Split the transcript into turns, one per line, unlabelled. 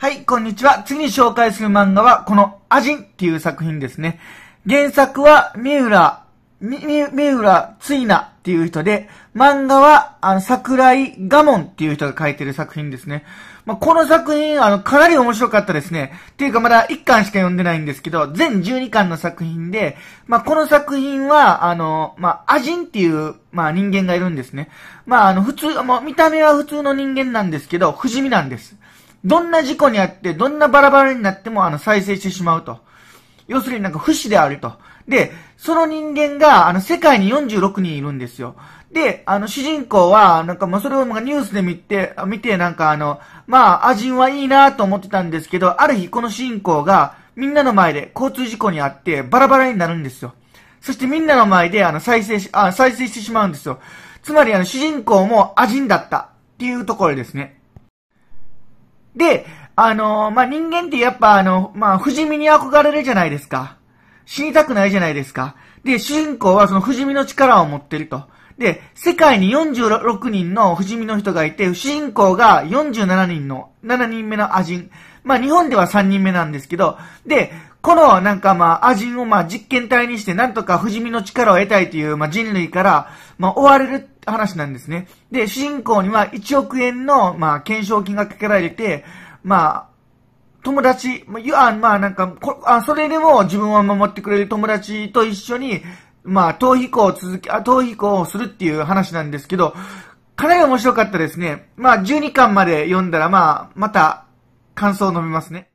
はい、こんにちは。次に紹介する漫画は、このアジンっていう作品ですね。原作は、三浦、三浦ついなっていう人で、漫画は、あの、桜井我門っていう人が書いてる作品ですね。まあ、この作品、あの、かなり面白かったですね。っていうか、まだ1巻しか読んでないんですけど、全12巻の作品で、まあ、この作品は、あの、まあ、アジンっていう、まあ、人間がいるんですね。まあ、あの、普通、もう、見た目は普通の人間なんですけど、不死身なんです。どんな事故にあって、どんなバラバラになっても、あの、再生してしまうと。要するになんか不死であると。で、その人間が、あの、世界に46人いるんですよ。で、あの、主人公は、なんか、まうそれをニュースで見て、見て、なんかあの、まあ、アジンはいいなと思ってたんですけど、ある日この主人公が、みんなの前で交通事故にあって、バラバラになるんですよ。そしてみんなの前で、あの、再生し、あ、再生してしまうんですよ。つまり、あの、主人公もアジンだったっていうところですね。で、あのー、まあ、人間ってやっぱあの、まあ、不死身に憧れるじゃないですか。死にたくないじゃないですか。で、主人公はその不死身の力を持ってると。で、世界に46人の不死身の人がいて、主人公が47人の、7人目のアジン。まあ、日本では3人目なんですけど、で、このなんかまあ、アジンをまあ実験体にしてなんとか不死身の力を得たいというまあ人類からまあ追われる話なんですね。で、主人公には1億円のまあ懸賞金がかけられて、まあ、友達、まあ、まあなんかこあ、それでも自分を守ってくれる友達と一緒に、まあ、逃避行を続け、あ、逃避行をするっていう話なんですけど、かなり面白かったですね。まあ、12巻まで読んだら、まあ、また、感想を述べますね。